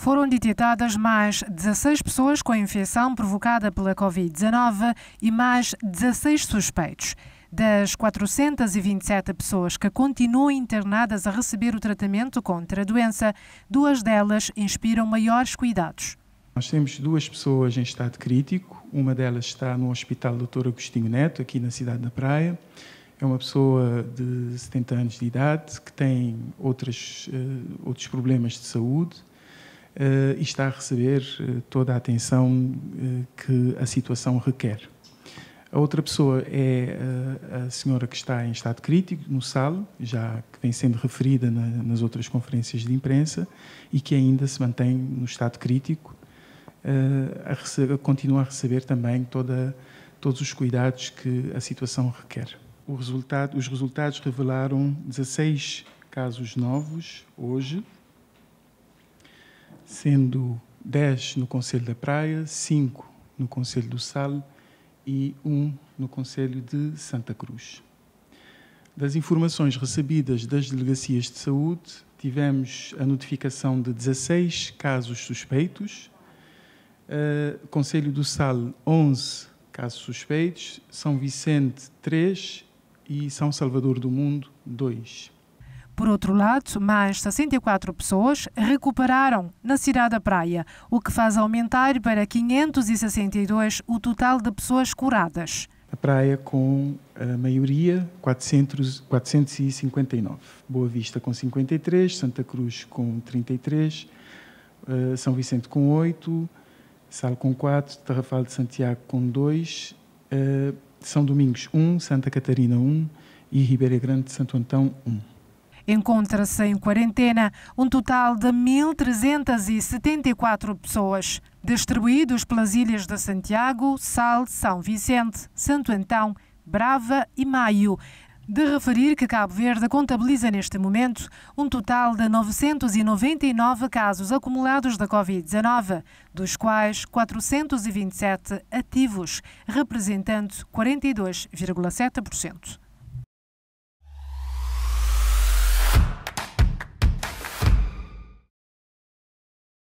Foram detetadas mais 16 pessoas com infecção provocada pela Covid-19 e mais 16 suspeitos. Das 427 pessoas que continuam internadas a receber o tratamento contra a doença, duas delas inspiram maiores cuidados. Nós temos duas pessoas em estado crítico. Uma delas está no Hospital Dr. Agostinho Neto, aqui na cidade da Praia. É uma pessoa de 70 anos de idade que tem outras, eh, outros problemas de saúde uh, e está a receber uh, toda a atenção uh, que a situação requer. A outra pessoa é a senhora que está em estado crítico, no SAL, já que vem sendo referida na, nas outras conferências de imprensa e que ainda se mantém no estado crítico, a receber, continua a receber também toda, todos os cuidados que a situação requer. Resultado, os resultados revelaram 16 casos novos hoje, sendo 10 no Conselho da Praia, 5 no Conselho do Sal e 1 no Conselho de Santa Cruz. Das informações recebidas das delegacias de saúde, tivemos a notificação de 16 casos suspeitos, uh, Conselho do Sal, 11 casos suspeitos, São Vicente, 3 e São Salvador do Mundo, 2. Por outro lado, mais 64 pessoas recuperaram na cidade da Praia, o que faz aumentar para 562 o total de pessoas curadas. A praia com a maioria, 400, 459. Boa Vista com 53, Santa Cruz com 33, eh, São Vicente com 8, Sal com 4, Tarrafal de Santiago com 2, eh, São Domingos 1, Santa Catarina 1 e Ribeira Grande de Santo Antão 1 encontra-se em quarentena um total de 1.374 pessoas, distribuídos pelas ilhas de Santiago, Sal, São Vicente, Santo Antão, Brava e Maio. De referir que Cabo Verde contabiliza neste momento um total de 999 casos acumulados da Covid-19, dos quais 427 ativos, representando 42,7%.